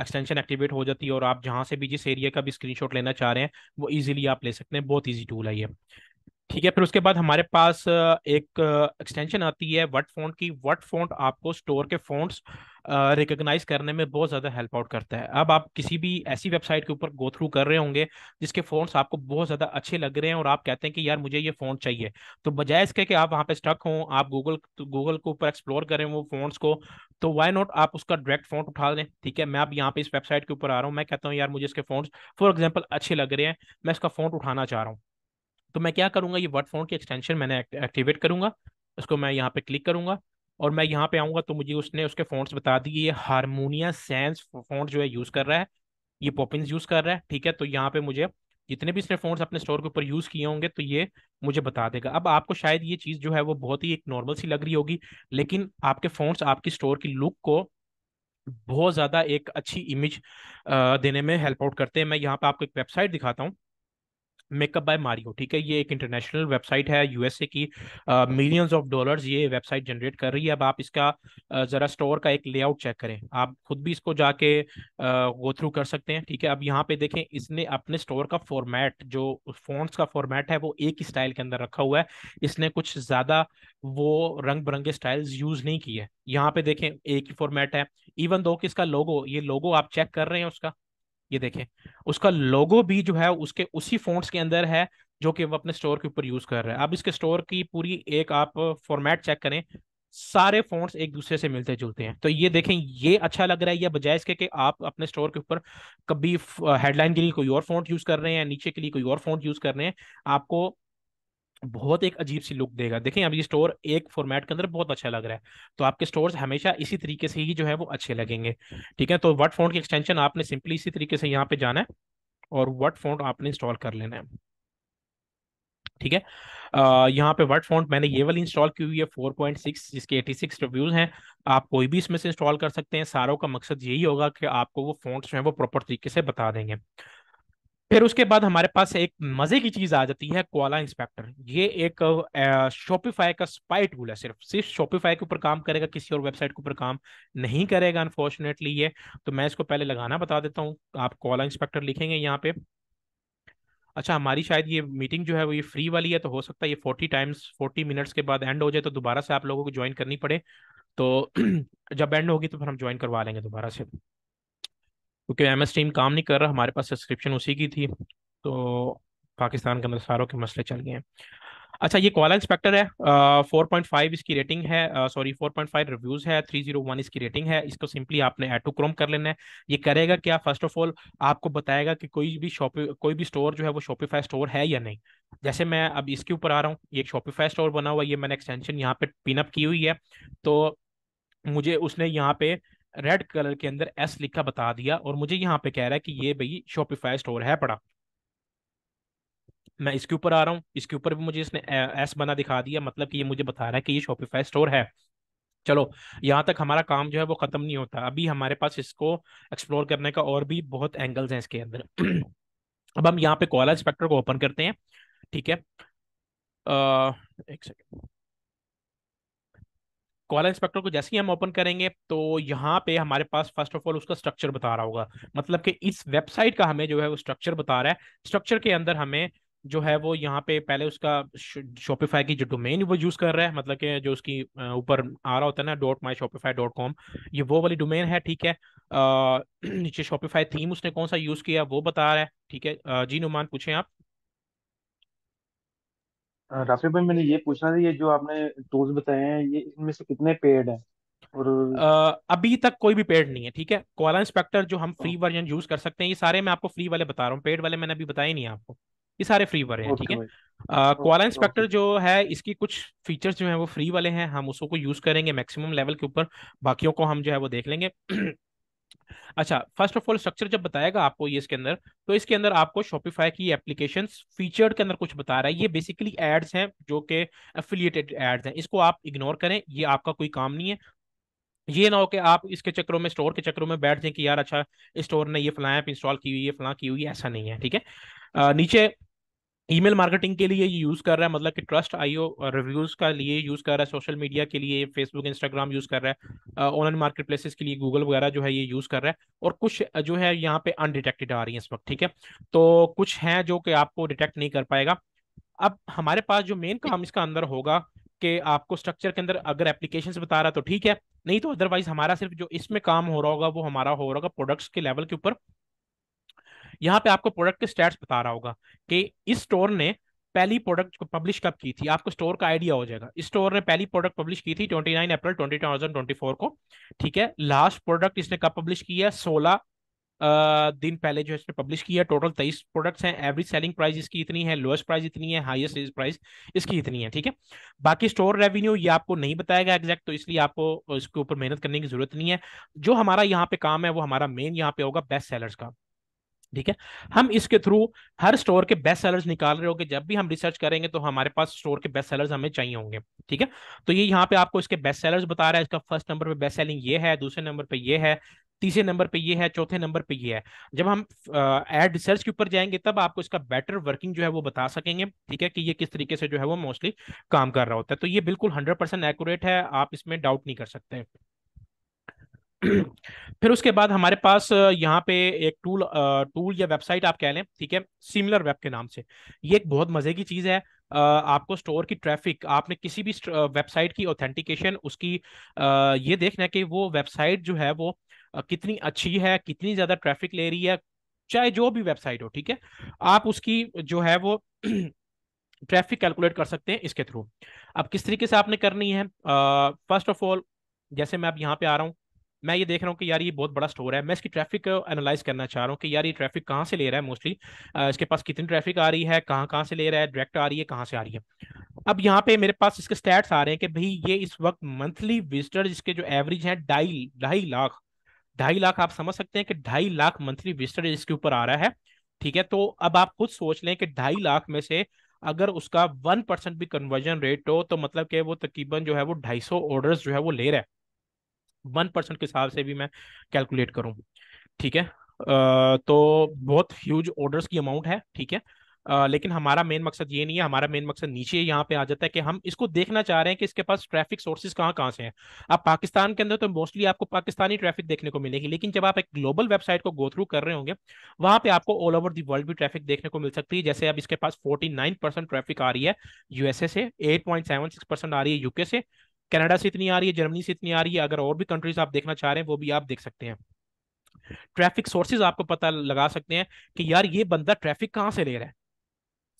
एक्सटेंशन एक्टिवेट हो जाती है और आप जहाँ से भी जिस एरिया का भी स्क्रीनशॉट लेना चाह रहे हैं वो इजीली आप ले सकते हैं बहुत ईजी टूल है ये ठीक है फिर उसके बाद हमारे पास एक एक्सटेंशन आती है वट फॉन्ट की वट फॉन्ट आपको स्टोर के फॉन्ट्स रिकॉग्नाइज करने में बहुत ज़्यादा हेल्प आउट करता है अब आप किसी भी ऐसी वेबसाइट के ऊपर गो थ्रू कर रहे होंगे जिसके फॉन्ट्स आपको बहुत ज़्यादा अच्छे लग रहे हैं और आप कहते हैं कि यार मुझे ये फोन चाहिए तो बजाय इसके कि आप वहाँ पे स्टक हों आप गूगल गूगल तो के ऊपर एक्सप्लोर करें वो फ़ोन्स को तो वाई नॉट आप उसका डायरेक्ट फोन उठा लें ठीक है मैं आप यहाँ पे इस वेबसाइट के ऊपर आ रहा हूँ मैं कहता हूँ यार मुझे इसके फोन फॉर एग्जाम्पल अच्छे लग रहे हैं मैं इसका फोन उठाना चाह रहा हूँ तो मैं क्या करूँगा ये वर्ड फोन की एक्सटेंशन मैंने एक्टिवेट करूँगा उसको मैं यहाँ पे क्लिक करूँगा और मैं यहाँ पे आऊँगा तो मुझे उसने उसके फॉन्ट्स बता दिए ये हारमोनिया सेंस फॉन्ट जो है यूज़ कर रहा है ये पॉपिंस यूज़ कर रहा है ठीक है तो यहाँ पे मुझे जितने भी इसने फोन अपने स्टोर के ऊपर यूज़ किए होंगे तो ये मुझे बता देगा अब आपको शायद ये चीज़ जो है वो बहुत ही एक नॉर्मल सी लग रही होगी लेकिन आपके फोन आपकी स्टोर की लुक को बहुत ज़्यादा एक अच्छी इमेज देने में हेल्प आउट करते हैं मैं यहाँ पर आपको एक वेबसाइट दिखाता हूँ मेकअप बाय मारियो ठीक है ये एक इंटरनेशनल वेबसाइट है यूएसए की मिलियंस ऑफ डॉलर्स ये वेबसाइट जनरेट कर रही है अब आप इसका ज़रा स्टोर का एक लेआउट चेक करें आप खुद भी इसको जाके गो थ्रू कर सकते हैं ठीक है अब यहाँ पे देखें इसने अपने स्टोर का फॉर्मेट जो फोन्स का फॉर्मेट है वो एक ही स्टाइल के अंदर रखा हुआ है इसने कुछ ज़्यादा वो रंग बिरंगे स्टाइल्स यूज़ नहीं किए यहाँ पे देखें एक ही फॉर्मेट है इवन दो किसका लोगो ये लोगो आप चेक कर रहे हैं उसका ये देखें उसका लोगो भी जो है उसके उसी फोन्स के अंदर है जो कि वो अपने स्टोर के ऊपर यूज कर रहे हैं अब इसके स्टोर की पूरी एक आप फॉर्मेट चेक करें सारे फोन्स एक दूसरे से मिलते जुलते हैं तो ये देखें ये अच्छा लग रहा है या बजाय इसके कि आप अपने स्टोर के ऊपर कभी हेडलाइन के लिए कोई और फोन यूज कर रहे हैं नीचे के लिए कोई और फोन यूज कर रहे हैं आपको बहुत एक अजीब सी लुक देगा देखें अभी स्टोर एक फॉर्मेट के अंदर बहुत अच्छा लग रहा है तो आपके स्टोर हमेशा इसी तरीके से ही जो है वो अच्छे लगेंगे ठीक है तो वट फोन की एक्सटेंशन आपने सिंपली इसी तरीके से यहाँ पे जाना है और वट फोन आपने इंस्टॉल कर लेना है ठीक है यहाँ पे वर्ड फॉन्ट मैंने ये वाली इंस्टॉल की हुई है 4.6 जिसके 86 रिव्यूज हैं आप कोई भी इसमें से इंस्टॉल कर सकते हैं सारों का मकसद यही होगा कि आपको वो फॉन्ट्स जो है वो प्रॉपर तरीके से बता देंगे फिर उसके बाद हमारे पास एक मजे की चीज आ जाती है कोला इंस्पेक्टर ये एक शॉपिफाई का स्पाई टूल है सिर्फ सिर्फ शॉपिफाई के ऊपर काम करेगा किसी और वेबसाइट के ऊपर काम नहीं करेगा अनफॉर्चुनेटली ये तो मैं इसको पहले लगाना बता देता हूँ आप कोला इंस्पेक्टर लिखेंगे यहाँ पे अच्छा हमारी शायद ये मीटिंग जो है वो ये फ्री वाली है तो हो सकता है ये फोर्टी टाइम्स फोर्टी मिनट्स के बाद एंड हो जाए तो दोबारा से आप लोगों को ज्वाइन करनी पड़े तो जब एंड होगी तो फिर हम ज्वाइन करवा लेंगे दोबारा से क्योंकि एम एस टीम काम नहीं कर रहा हमारे पास सब्सक्रिप्शन उसी की थी तो पाकिस्तान के अंदर सारों के मसले चल गए हैं अच्छा ये कॉला इंस्पेक्टर है फोर पॉइंट फाइव इसकी रेटिंग है sorry four point five reviews है थ्री जीरो वन इसकी रेटिंग है इसको सिंपली आपने एड टू क्रोम कर लेना है ये करेगा क्या फर्स्ट ऑफ ऑल आपको बताएगा कि कोई भी शॉप कोई भी स्टोर जो है वो शॉपिफाई स्टोर है या नहीं जैसे मैं अब इसके ऊपर आ रहा हूँ ये शॉपिफाई स्टोर बना हुआ ये मैंने एक्सटेंशन यहाँ पे पिनअप की हुई है तो मुझे उसने यहाँ पे रेड कलर के अंदर एस लिखा बता दिया और मुझे यहाँ पे कह रहा है कि ये भाई शॉपिफाई स्टोर है पड़ा मैं इसके ऊपर आ रहा हूँ इसके ऊपर भी मुझे इसने एस बना दिखा दिया मतलब कि ये मुझे बता रहा है कि ये शॉपिफाई स्टोर है चलो यहाँ तक हमारा काम जो है वो ख़त्म नहीं होता अभी हमारे पास इसको एक्सप्लोर करने का और भी बहुत एंगल्स हैं इसके अंदर अब हम यहाँ पे कॉलर इंस्पेक्टर को ओपन करते हैं ठीक है आ, एक सेकेंड कॉलर इंस्पेक्टर को जैसे ही हम ओपन करेंगे तो यहाँ पे हमारे पास फर्स्ट ऑफ ऑल उसका स्ट्रक्चर बता रहा होगा मतलब कि इस वेबसाइट का हमें जो है वो स्ट्रक्चर बता रहा है स्ट्रक्चर के अंदर हमें जो है वो यहाँ पे पहले उसका शॉपिफाई की जो डोमेन वो यूज़ कर रहा है मतलब कि जो उसकी ऊपर आ रहा होता है ना dot my Shopify dot com ये वो वाली डोमेन है ठीक है नीचे शॉपिफाई थीम उसने कौन सा यूज़ किया वो बता रहा है ठीक है जी नुमान पूछे आप राफी भाई मैंने ये पूछना था ये जो आपने टूल्स बताए हैं ये इनमें से कितने पेड हैं और अभी तक कोई भी पेड नहीं है ठीक है कोला इंस्पेक्टर जो हम फ्री वर्जन यूज कर सकते हैं ये सारे मैं आपको फ्री वाले बता रहा हूँ पेड वाले मैंने अभी बताए नहीं आपको ये सारे फ्री वाले हैं ठीक है कोला इंस्पेक्टर जो है इसकी कुछ फीचर्स जो है वो फ्री वाले हैं हम उसको यूज करेंगे मैक्सिमम लेवल के ऊपर बाकियों को हम जो है वो देख लेंगे अच्छा फर्स्ट ऑफ ऑल स्ट्रक्चर जब बताएगा आपको ये इसके अंदर तो इसके अंदर आपको शॉपिफाई की एप्लीकेशन फीचर्ड के अंदर कुछ बता रहा है ये बेसिकली एड्स हैं जो कि एफिलियटेड एड्स हैं इसको आप इग्नोर करें ये आपका कोई काम नहीं है ये ना हो कि आप इसके चक्रों में स्टोर के चक्रों में बैठ जाए कि यार अच्छा स्टोर ने ये फला इंस्टॉल की हुई है फला की हुई ऐसा नहीं है ठीक है नीचे ईमेल मार्केटिंग के लिए यूज कर रहा है मतलब कि ट्रस्ट आईओ रिव्यूज का लिए यूज कर रहा है सोशल मीडिया के लिए फेसबुक इंस्टाग्राम यूज कर रहा है ऑनलाइन मार्केट प्लेसेस के लिए गूगल वगैरह जो है ये यूज कर रहा है और कुछ जो है यहाँ पे अनडिटेक्टेड आ रही है इस वक्त ठीक है तो कुछ है जो कि आपको डिटेक्ट नहीं कर पाएगा अब हमारे पास जो मेन काम इसका अंदर होगा कि आपको स्ट्रक्चर के अंदर अगर एप्लीकेशन बता रहा है तो ठीक है नहीं तो अदरवाइज हमारा सिर्फ जो इसमें काम हो रहा होगा वो हमारा हो रहा होगा प्रोडक्ट्स के लेवल के ऊपर यहाँ पे आपको प्रोडक्ट के स्टैट्स बता रहा होगा कि इस स्टोर ने पहली प्रोडक्ट को पब्लिश कब की थी आपको स्टोर का आइडिया हो जाएगा इस स्टोर ने पहली प्रोडक्ट पब्लिश की थी 29 अप्रैल 2024 को ठीक है लास्ट प्रोडक्ट इसने कब पब्लिश की है 16 दिन पहले जो इसने पब्लिश किया टोटल तेईस प्रोडक्ट्स हैं एवरेज सेलिंग प्राइस इसकी इतनी है लोएस्ट प्राइस इतनी है हाईएस्ट प्राइस इसकी इतनी है ठीक है बाकी स्टोर रेवेन्यू ये आपको नहीं बताएगा एग्जैक्ट तो इसलिए आपको इसके ऊपर मेहनत करने की जरूरत नहीं है जो हमारा यहाँ पे काम है वो हमारा मेन यहाँ पे होगा बेस्ट सेलर्स का ठीक है हम इसके थ्रू हर स्टोर के बेस्ट सेलर्स निकाल रहे होंगे जब भी हम रिसर्च करेंगे तो हमारे पास स्टोर के बेस्ट सेलर्स हमें चाहिए होंगे ठीक है तो ये यहाँ पे आपको इसके बेस्ट सेलर्स बता रहा है इसका फर्स्ट नंबर पे बेस्ट सेलिंग ये है दूसरे नंबर पे ये है तीसरे नंबर पे ये है चौथे नंबर पे ये है जब हम एड रिसर्च के ऊपर जाएंगे तब आपको इसका बेटर वर्किंग जो है वो बता सकेंगे ठीक है कि ये किस तरीके से जो है वो मोस्टली काम कर रहा होता है तो ये बिल्कुल हंड्रेड परसेंट एक्यूरेट है आप इसमें डाउट नहीं कर सकते फिर उसके बाद हमारे पास यहाँ पे एक टूल टूल या वेबसाइट आप कह लें ठीक है सिमिलर वेब के नाम से ये एक बहुत मजे की चीज़ है आपको स्टोर की ट्रैफिक आपने किसी भी वेबसाइट की ऑथेंटिकेशन उसकी ये देखना है कि वो वेबसाइट जो है वो कितनी अच्छी है कितनी ज़्यादा ट्रैफिक ले रही है चाहे जो भी वेबसाइट हो ठीक है आप उसकी जो है वो ट्रैफिक कैलकुलेट कर सकते हैं इसके थ्रू अब किस तरीके से आपने करनी है फर्स्ट ऑफ ऑल जैसे मैं अब यहाँ पे आ रहा हूँ मैं ये देख रहा हूँ कि यार ये बहुत बड़ा स्टोर है मैं इसकी ट्रैफिक एनालाइज करना चाह रहा हूँ कि यार ये ट्रैफिक कहाँ से ले रहा है मोस्टली इसके पास कितनी ट्रैफिक आ रही है कहाँ कहाँ से ले रहा है डायरेक्ट आ रही है कहाँ से आ रही है अब यहाँ पे मेरे पास इसके स्टैट्स आ रहे हैं कि भाई ये इस वक्त मंथली विजिटर इसके जो एवरेज है ढाई ढाई लाख ढाई लाख आप समझ सकते हैं कि ढाई लाख मंथली विजिटर इसके ऊपर आ रहा है ठीक है तो अब आप खुद सोच लें कि ढाई लाख में से अगर उसका वन परसेंट भी कन्वर्जन रेट हो तो मतलब कि वो तकरीबन जो है वो ढाई सौ ऑर्डर जो है वो ले रहा है वन परसेंट के हिसाब से भी मैं कैलकुलेट करूँ ठीक है तो बहुत ह्यूज ऑर्डर्स की अमाउंट है ठीक है लेकिन हमारा मेन मकसद ये नहीं है हमारा मेन मकसद नीचे यहाँ पे आ जाता है कि हम इसको देखना चाह रहे हैं कि इसके पास ट्रैफिक सोर्सेज कहाँ कहाँ से हैं आप पाकिस्तान के अंदर तो मोस्टली आपको पाकिस्तानी ट्रैफिक देखने को मिलेगी लेकिन जब आप एक ग्लोबल वेबसाइट को गो थ्रू कर रहे होंगे वहां पे आपको ऑल ओवर दी वर्ल्ड भी ट्रैफिक देखने को मिल सकती है जैसे अब इसके पास फोर्टी ट्रैफिक आ रही है यूएसए से एट आ रही है यूके से कनाडा से इतनी आ रही है जर्मनी से इतनी आ रही है अगर और भी कंट्रीज आप देखना चाह रहे हैं वो भी आप देख सकते हैं ट्रैफिक सोर्सेज आपको पता लगा सकते हैं कि यार ये बंदा ट्रैफिक कहाँ से ले रहा है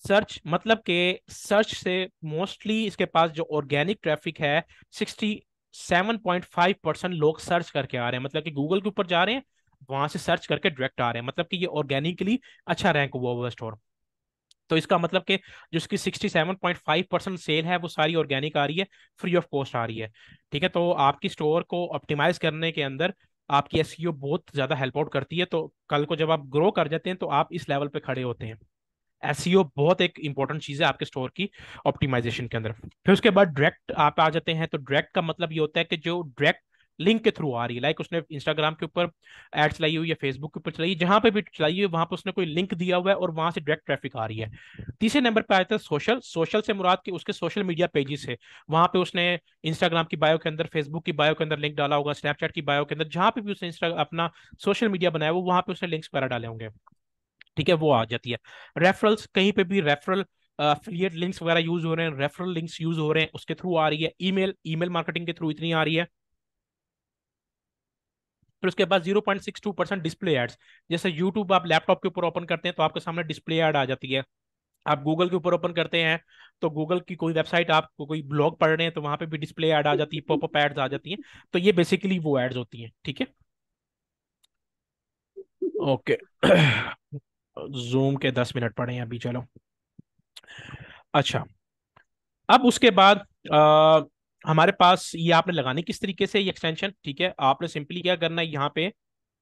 सर्च मतलब के सर्च से मोस्टली इसके पास जो ऑर्गेनिक ट्रैफिक है sixty seven point five percent लोग सर्च करके आ रहे हैं मतलब कि गूगल के ऊपर जा रहे हैं वहां से सर्च करके डायरेक्ट आ रहे हैं मतलब कि ये ऑर्गेनिकली अच्छा रैंक हुआ हुआ स्टोर तो इसका मतलब कि जो इसकी 67.5 परसेंट सेल है वो सारी ऑर्गेनिक आ रही है फ्री ऑफ कॉस्ट आ रही है ठीक है तो आपकी स्टोर को ऑप्टिमाइज करने के अंदर आपकी एस e बहुत ज़्यादा हेल्प आउट करती है तो कल को जब आप ग्रो कर जाते हैं तो आप इस लेवल पर खड़े होते हैं एस e बहुत एक इंपॉर्टेंट चीज़ है आपके स्टोर की ऑप्टिमाइजेशन के अंदर फिर उसके बाद डायरेक्ट आप आ जाते हैं तो डायरेक्ट का मतलब ये होता है कि जो डायरेक्ट लिंक के थ्रू आ रही है लाइक उसने इंस्टाग्राम के ऊपर एड चलाई हुई है फेसबुक के ऊपर चलाई जहां पर भी चलाई हुई वहां पर उसने कोई लिंक दिया हुआ है और वहां से डायरेक्ट ट्रैफिक आ रही है तीसरे नंबर पर आता है सोशल सोशल से मुराद की उसके सोशल मीडिया पेजेस है वहां पर उसने इंस्टाग्राम की बायो के अंदर फेसबुक की बायो के अंदर लिंक डाला होगा स्नैपचैट की बायो के अंदर जहां पर भी उसने अपना सोशल मीडिया बनाया वो वहां पर उसने लिंक्स पैरा डाले होंगे ठीक है वो आ जाती है रेफरल्स कहीं पे भी रेफरल अफिलियट लिंक्स वगैरह यूज हो रहे हैं रेफरल लिंक्स यूज हो रहे हैं उसके थ्रू आ रही है ईमेल ईमेल मार्केटिंग के थ्रू इतनी आ रही है फिर उसके बाद zero point six two percent display ads जैसे यूट्यूब आप लैपटॉप के ऊपर ओपन करते हैं तो आपके सामने डिस्प्ले एड आ जाती है आप गूगल के ऊपर ओपन करते हैं तो गूगल की कोई वेबसाइट आप को कोई ब्लॉग पढ़ रहे हैं तो वहां पे भी डिस्प्ले एड आ जाती है पॉपअप एड्स आ जाती हैं तो ये बेसिकली वो एड्स होती हैं ठीक है ओके जूम के दस मिनट पड़े हैं अभी चलो अच्छा अब उसके बाद आ, हमारे पास ये आपने लगानी किस तरीके से ये एक्सटेंशन ठीक है आपने सिंपली क्या करना है यहाँ पे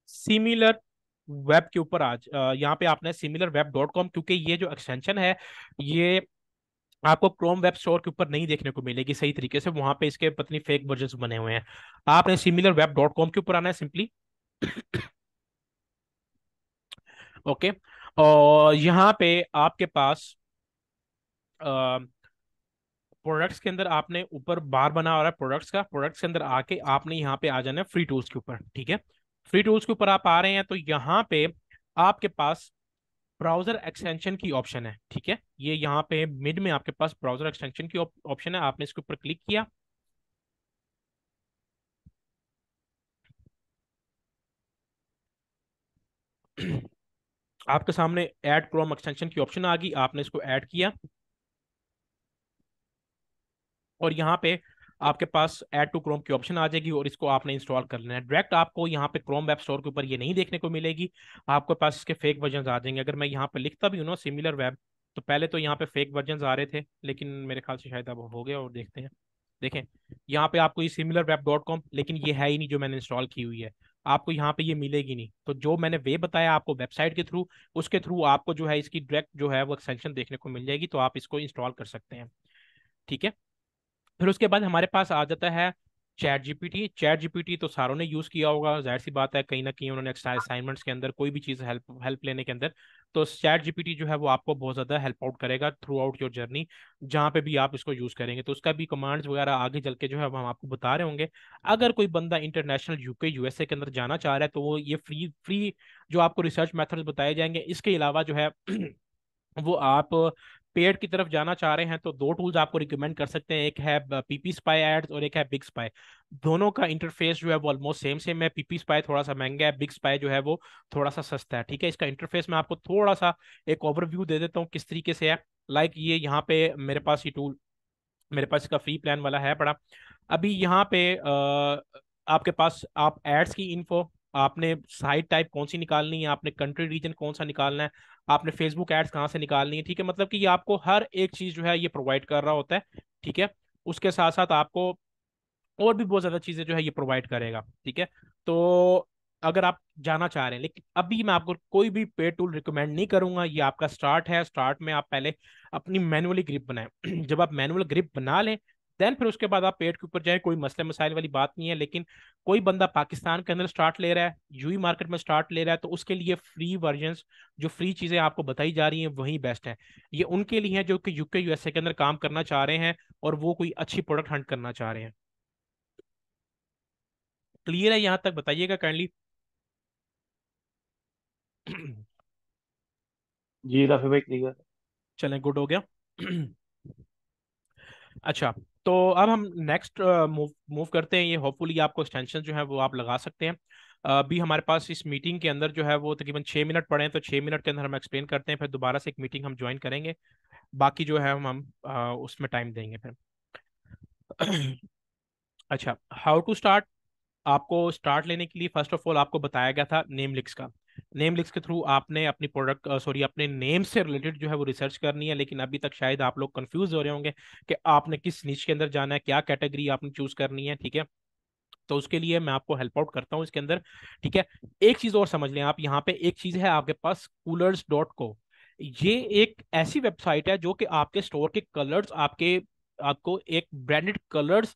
सिमिलर वेब के ऊपर आज यहाँ पे आपने सिमिलर वेब डॉट कॉम क्योंकि ये जो एक्सटेंशन है ये आपको क्रोम वेब स्टोर के ऊपर नहीं देखने को मिलेगी सही तरीके से वहां पे इसके पत्नी फेक वर्जन बने हुए हैं आपने सिमिलर वेब डॉट कॉम के ऊपर आना है सिंपली ओके और यहाँ पे आपके पास आ, प्रोडक्ट्स के अंदर आपने ऊपर बार बना हुआ है प्रोडक्ट्स का प्रोडक्ट्स के अंदर आके आपने यहाँ पे आ जाना है फ्री टूल्स के ऊपर ठीक है फ्री टूल्स के ऊपर आप आ रहे हैं तो यहाँ पे आपके पास ब्राउजर एक्सटेंशन की ऑप्शन है ठीक है ये यह यहाँ पे मिड में आपके पास ब्राउजर एक्सटेंशन की ऑप्शन उप, है आपने इसके ऊपर क्लिक किया आपके सामने एड क्रोम एक्सटेंशन की ऑप्शन आ गई आपने इसको ऐड किया और यहाँ पे आपके पास एड टू क्रोम की ऑप्शन आ जाएगी और इसको आपने इंस्टॉल कर लेना है डायरेक्ट आपको यहाँ पे क्रोम वेब स्टोर के ऊपर ये नहीं देखने को मिलेगी आपके पास इसके फेक वर्जन आ जाएंगे अगर मैं यहाँ पे लिखता भी हूँ ना सिमिलर वेब तो पहले तो यहाँ पे फेक वर्जन आ रहे थे लेकिन मेरे ख्याल से शायद अब हो गया और देखते हैं देखें यहाँ पे आपको ये सिमिलर वेब डॉट कॉम लेकिन ये है ही नहीं जो मैंने इंस्टॉल की हुई है आपको यहाँ पे ये मिलेगी नहीं तो जो मैंने वे बताया आपको वेबसाइट के थ्रू उसके थ्रू आपको जो है इसकी डायरेक्ट जो है वो एक्सटेंशन देखने को मिल जाएगी तो आप इसको इंस्टॉल कर सकते हैं ठीक है फिर उसके बाद हमारे पास आ जाता है चैट जीपीटी चैट जीपीटी तो सारों ने यूज किया होगा जाहिर सी बात है कहीं ना कहीं उन्होंने असाइनमेंट्स के अंदर कोई भी चीज हेल्प हेल्प लेने के अंदर तो चैट जीपीटी जो है वो आपको बहुत ज्यादा हेल्प आउट करेगा थ्रू आउट योर जर्नी जहाँ पे भी आप इसको यूज करेंगे तो उसका भी कमांड्स वगैरह आगे चल के जो है हम आपको बता रहे होंगे अगर कोई बंदा इंटरनेशनल यूके यूएसए के अंदर जाना चाह रहा है तो वो ये फ्री फ्री जो आपको रिसर्च मेथड्स बताए जाएंगे इसके अलावा जो है वो आप पेड की तरफ जाना चाह रहे हैं तो दो टूल्स आपको रिकमेंड कर सकते हैं एक है पीपी स्पाई एड्स और एक है बिग स्पाई दोनों का इंटरफेस जो है वो ऑलमोस्ट सेम सेम है पीपी स्पाई थोड़ा सा महंगा है बिग स्पाई जो है वो थोड़ा सा सस्ता है ठीक है इसका इंटरफेस मैं आपको थोड़ा सा एक ओवरव्यू दे देता हूँ किस तरीके से है लाइक ये यहाँ पे मेरे पास ये टूल मेरे पास इसका फ्री प्लान वाला है बड़ा अभी यहाँ पे आपके पास आप एड्स की इन्फो आपने साइट टाइप कौन सी निकालनी है आपने कंट्री रीजन कौन सा निकालना है आपने फेसबुक एड्स कहाँ से निकालनी है ठीक है मतलब कि ये आपको हर एक चीज़ जो है ये प्रोवाइड कर रहा होता है ठीक है उसके साथ साथ आपको और भी बहुत ज़्यादा चीज़ें जो है ये प्रोवाइड करेगा ठीक है तो अगर आप जाना चाह रहे हैं लेकिन अभी मैं आपको कोई भी पेड टूल रिकमेंड नहीं करूंगा ये आपका स्टार्ट है स्टार्ट में आप पहले अपनी मैनुअली ग्रिप बनाएं जब आप मैनुअल ग्रिप बना लें देन फिर उसके बाद आप पेट के ऊपर जाए कोई मसले मसाइल वाली बात नहीं है लेकिन कोई बंदा पाकिस्तान के अंदर स्टार्ट ले रहा है यूई मार्केट e में स्टार्ट ले रहा है तो उसके लिए फ्री वर्जन जो फ्री चीज़ें आपको बताई जा रही हैं वही बेस्ट है ये उनके लिए है जो कि यूके यूएसए के अंदर काम करना चाह रहे हैं और वो कोई अच्छी प्रोडक्ट हंट करना चाह रहे हैं क्लियर है यहाँ तक बताइएगा काइंडली जी राफी भाई क्लियर चलें गुड हो गया अच्छा तो अब हम नेक्स्ट मूव मूव करते हैं ये होपफुली आपको एक्सटेंशन जो है वो आप लगा सकते हैं अभी हमारे पास इस मीटिंग के अंदर जो है वो तकरीबन छः मिनट पड़े हैं तो छः मिनट के अंदर हम एक्सप्लेन करते हैं फिर दोबारा से एक मीटिंग हम ज्वाइन करेंगे बाकी जो है हम हम उसमें टाइम देंगे फिर अच्छा हाउ टू स्टार्ट आपको स्टार्ट लेने के लिए फर्स्ट ऑफ ऑल आपको बताया गया था नेम लिक्स का नेम लिक्स के थ्रू आपने अपनी प्रोडक्ट सॉरी अपने नेम से रिलेटेड जो है वो रिसर्च करनी है लेकिन अभी तक शायद आप लोग कंफ्यूज हो रहे होंगे कि आपने किस नीच के अंदर जाना है क्या कैटेगरी आपने चूज करनी है ठीक है तो उसके लिए मैं आपको हेल्प आउट करता हूँ इसके अंदर ठीक है एक चीज और समझ लें आप यहाँ पे एक चीज है आपके पास कूलर्स डॉट को ये एक ऐसी वेबसाइट है जो कि आपके स्टोर के कलर्स आपके आपको एक ब्रांडेड कलर्स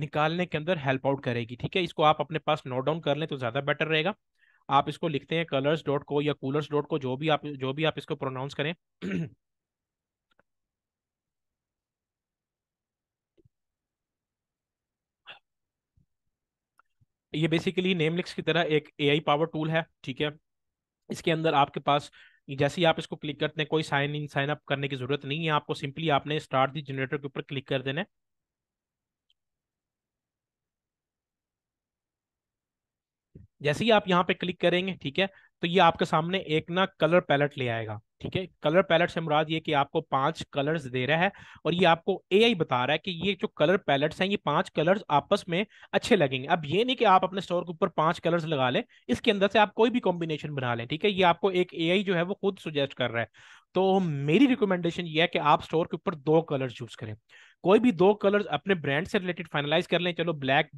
निकालने के अंदर हेल्प आउट करेगी ठीक है इसको आप अपने पास नोट डाउन कर लें तो ज़्यादा बेटर रहेगा आप इसको लिखते हैं कलर्स डॉट को या कूलर्स डॉट को जो भी आप जो भी आप इसको प्रोनाउंस करें ये बेसिकली नेमलिक्स की तरह एक एआई पावर टूल है ठीक है इसके अंदर आपके पास जैसे ही आप इसको क्लिक करते हैं कोई साइन इन साइन अप करने की जरूरत नहीं है आपको सिंपली आपने स्टार्ट दी जनरेटर के ऊपर क्लिक कर देना है जैसे ही आप यहाँ पे क्लिक करेंगे ठीक है तो ये आपके सामने एक ना कलर पैलेट ले आएगा ठीक है कलर पैलेट से मुराद ये कि आपको पांच कलर्स दे रहा है और ये आपको एआई बता रहा है कि ये जो कलर पैलेट्स हैं ये पांच कलर्स आपस में अच्छे लगेंगे अब ये नहीं कि आप अपने स्टोर के ऊपर पांच कलर्स लगा लें इसके अंदर से आप कोई भी कॉम्बिनेशन बना लें ठीक है ये आपको एक ए जो है वो खुद सुजेस्ट कर रहा है तो मेरी रिकमेंडेशन ये है कि आप स्टोर के ऊपर दो कलर चूज करें कोई भी दो कलर्स अपने ब्रांड से रिलेटेड फाइनलाइज कर लें चलो ब्लैक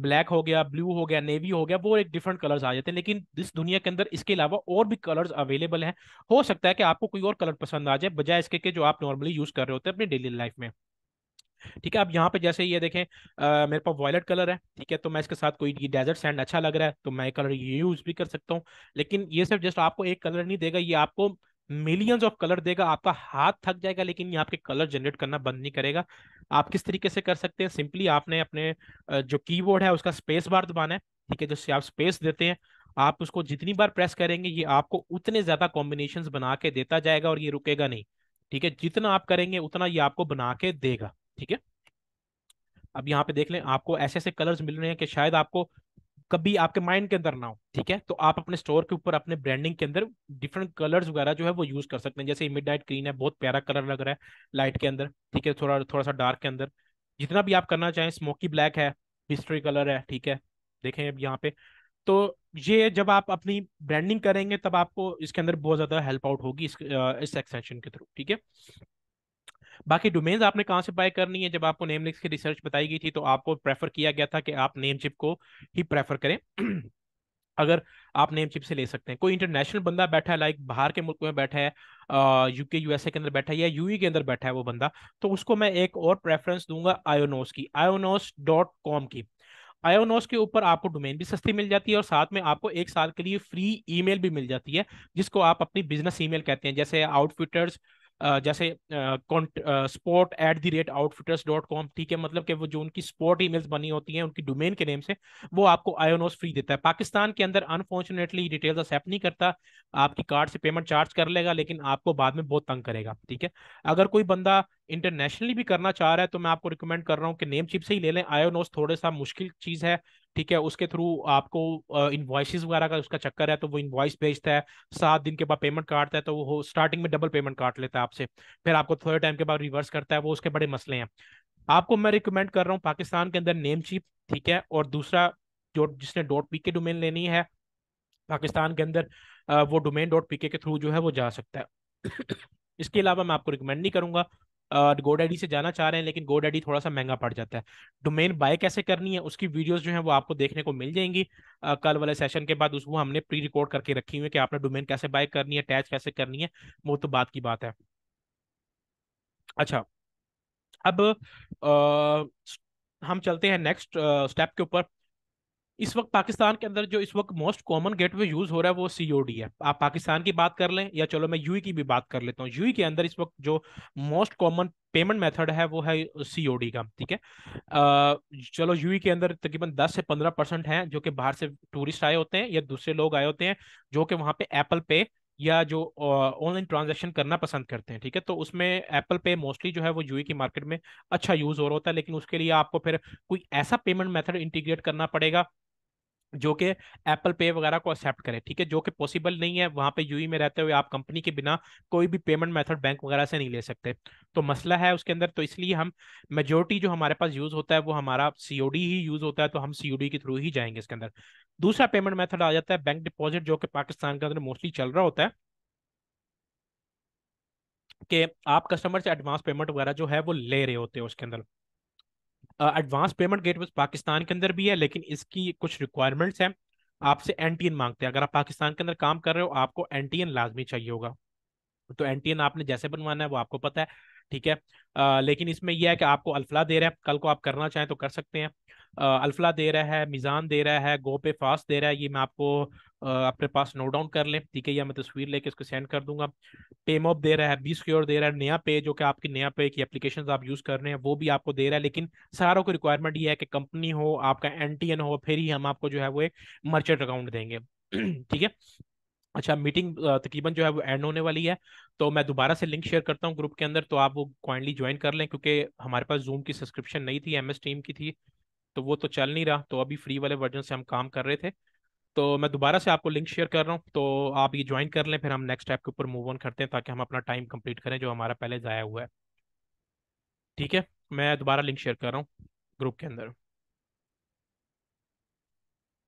ब्लैक हो गया ब्लू हो गया नेवी हो गया वो एक डिफरेंट कलर्स आ जाते हैं लेकिन इस दुनिया के अंदर इसके अलावा और भी कलर्स अवेलेबल हैं हो सकता है कि आपको कोई और कलर पसंद आ जाए बजाय इसके के जो आप नॉर्मली यूज कर रहे होते हैं अपनी डेली लाइफ में ठीक है अब यहाँ पे जैसे ये देखें आ, मेरे पास वॉयलेट कलर है ठीक है तो मैं इसके साथ कोई डेजर्ट सैंड अच्छा लग रहा है तो मैं कलर यूज भी कर सकता हूँ लेकिन ये सिर्फ जस्ट आपको एक कलर नहीं देगा ये आपको मिलियंस ऑफ कलर देगा आपका हाथ थक जाएगा लेकिन यहाँ पे कलर जनरेट करना बंद नहीं करेगा आप किस तरीके से कर सकते हैं सिंपली आपने अपने जो कीबोर्ड है उसका स्पेस बार दबाना है ठीक है जैसे आप स्पेस देते हैं आप उसको जितनी बार प्रेस करेंगे ये आपको उतने ज्यादा कॉम्बिनेशन बना के देता जाएगा और ये रुकेगा नहीं ठीक है जितना आप करेंगे उतना ये आपको बना के देगा ठीक है अब यहाँ पे देख लें आपको ऐसे ऐसे कलर्स मिल रहे हैं कि शायद आपको कभी आपके माइंड के अंदर ना हो ठीक है तो आप अपने स्टोर के ऊपर अपने ब्रांडिंग के अंदर डिफरेंट कलर्स वगैरह जो है वो यूज कर सकते हैं जैसे मिड नाइट ग्रीन है बहुत प्यारा कलर लग रहा है लाइट के अंदर ठीक है थोड़ा थोड़ा सा डार्क के अंदर जितना भी आप करना चाहें स्मोकी ब्लैक है हिस्ट्री कलर है ठीक है देखें अब यहाँ पे तो ये जब आप अपनी ब्रांडिंग करेंगे तब आपको इसके अंदर बहुत ज़्यादा हेल्प आउट होगी इस इस एक्सटेंशन के थ्रू ठीक है बाकी डोमेन्स आपने कहाँ से बाय करनी है जब आपको नेमलिक्स की रिसर्च बताई गई थी तो आपको प्रेफर किया गया था कि आप नेम चिप को ही प्रेफर करें अगर आप नेम चिप से ले सकते हैं कोई इंटरनेशनल बंदा बैठा है लाइक बाहर के मुल्क में बैठा है यूके यूएसए के अंदर बैठा है या यूई e के अंदर बैठा है वो बंदा तो उसको मैं एक और प्रेफरेंस दूंगा आयोनोस की आयोनोस डॉट कॉम की आयोनोस के ऊपर आपको डोमेन भी सस्ती मिल जाती है और साथ में आपको एक साल के लिए फ्री ईमेल भी मिल जाती है जिसको आप अपनी बिजनेस ईमेल कहते हैं जैसे आउटफिटर्स जैसे sport at the rate outfitters dot com ठीक है मतलब कि वो जो उनकी स्पॉट ईमेल्स बनी होती हैं उनकी डोमेन के नेम से वो आपको आयोनोस फ्री देता है पाकिस्तान के अंदर अनफॉर्चुनेटली डिटेल्स एक्सेप्ट नहीं करता आपकी कार्ड से पेमेंट चार्ज कर लेगा लेकिन आपको बाद में बहुत तंग करेगा ठीक है अगर कोई बंदा इंटरनेशनली भी करना चाह रहा है तो मैं आपको रिकमेंड कर रहा हूँ कि नेम चिप से ही ले लें आयोनोस थोड़ा सा मुश्किल चीज़ है ठीक है उसके थ्रू आपको इन्वाइसिस वगैरह का उसका चक्कर है तो वो इन्वाइस भेजता है सात दिन के बाद पेमेंट काटता है तो वो स्टार्टिंग में डबल पेमेंट काट लेता है आपसे फिर आपको थोड़े टाइम के बाद रिवर्स करता है वो उसके बड़े मसले हैं आपको मैं रिकमेंड कर रहा हूँ पाकिस्तान के अंदर नेम चीप ठीक है और दूसरा जो जिसने डॉट पी के डोमेन लेनी है पाकिस्तान के अंदर वो डोमेन डॉट पी के थ्रू जो है वो जा सकता है इसके अलावा मैं आपको रिकमेंड नहीं करूंगा गोडेडी से जाना चाह रहे हैं लेकिन गोडेडी थोड़ा सा महंगा पड़ जाता है डोमेन बाय कैसे करनी है उसकी वीडियोस जो है वो आपको देखने को मिल जाएंगी कल वाले सेशन के बाद उसको हमने प्री रिकॉर्ड करके रखी हुई है कि आपने डोमेन कैसे बाय करनी है अटैच कैसे करनी है वो तो बात की बात है अच्छा अब आ, हम चलते हैं नेक्स्ट स्टेप के ऊपर इस वक्त पाकिस्तान के अंदर जो इस वक्त मोस्ट कॉमन गेटवे यूज हो रहा है वो सीओडी है आप पाकिस्तान की बात कर लें या चलो मैं यूई e की भी बात कर लेता हूँ यूई e के अंदर इस वक्त जो मोस्ट कॉमन पेमेंट मेथड है वो है सीओडी का ठीक है चलो यूई e के अंदर तकरीबन 10 से 15 परसेंट है जो कि बाहर से टूरिस्ट आए होते हैं या दूसरे लोग आए होते हैं जो कि वहां पे एप्पल पे या जो ऑनलाइन ट्रांजेक्शन करना पसंद करते हैं ठीक है तो उसमें एप्पल पे मोस्टली जो है वो यूई की मार्केट में अच्छा यूज़ हो रहा होता है लेकिन उसके लिए आपको फिर कोई ऐसा पेमेंट मेथड इंटीग्रेट करना पड़ेगा जो कि एप्पल पे वगैरह को एक्सेप्ट करे ठीक है जो कि पॉसिबल नहीं है वहाँ पे यूई में रहते हुए आप कंपनी के बिना कोई भी पेमेंट मेथड बैंक वगैरह से नहीं ले सकते तो मसला है उसके अंदर तो इसलिए हम मेजोरिटी जो हमारे पास यूज़ होता है वो हमारा सी ही यूज़ होता है तो हम सी के थ्रू ही जाएंगे इसके अंदर दूसरा पेमेंट मैथड आ जाता है बैंक डिपॉजिट जो कि पाकिस्तान के अंदर मोस्टली चल रहा होता है कि आप कस्टमर से एडवांस पेमेंट वगैरह जो है वो ले रहे होते हो उसके अंदर एडवांस पेमेंट गेटवे पाकिस्तान के अंदर भी है लेकिन इसकी कुछ रिक्वायरमेंट्स हैं आपसे एनटीएन मांगते हैं अगर आप पाकिस्तान के अंदर काम कर रहे हो आपको एनटीएन लाजमी चाहिए होगा तो एनटीएन आपने जैसे बनवाना है वो आपको पता है ठीक है आ, लेकिन इसमें यह है कि आपको अल्फला दे रहा है कल को आप करना चाहें तो कर सकते हैं अल्फला दे रहा है मिज़ान दे रहा है गो पे फास्ट दे रहा है ये मैं आपको अपने पास नोट डाउन कर लें ठीक है या मैं तस्वीर लेके इसको सेंड कर दूंगा पे ऑफ दे रहा है बीस क्योर दे रहा है नया पे जो कि आपकी नया पे की एप्लीकेशन आप यूज़ कर रहे हैं वो भी आपको दे रहा है लेकिन सारों को रिक्वायरमेंट ये है कि कंपनी हो आपका एन टी एन हो फिर ही हम आपको जो है वो मर्चेंट अकाउंट देंगे ठीक है अच्छा मीटिंग तकरीबन जो है वो एंड होने वाली है तो मैं दोबारा से लिंक शेयर करता हूँ ग्रुप के अंदर तो आप वो क्वाइंडली ज्वाइन कर लें क्योंकि हमारे पास जूम की सब्सक्रिप्शन नहीं थी एम एस टीम की थी तो वो तो चल नहीं रहा तो अभी फ्री वाले वर्जन से हम काम कर रहे थे तो मैं दोबारा से आपको लिंक शेयर कर रहा हूँ तो आप ये ज्वाइन कर लें फिर हम नेक्स्ट ऐप के ऊपर मूव ऑन करते हैं ताकि हम अपना टाइम कंप्लीट करें जो हमारा पहले ज़ाया हुआ है ठीक है मैं दोबारा लिंक शेयर कर रहा हूँ ग्रुप के अंदर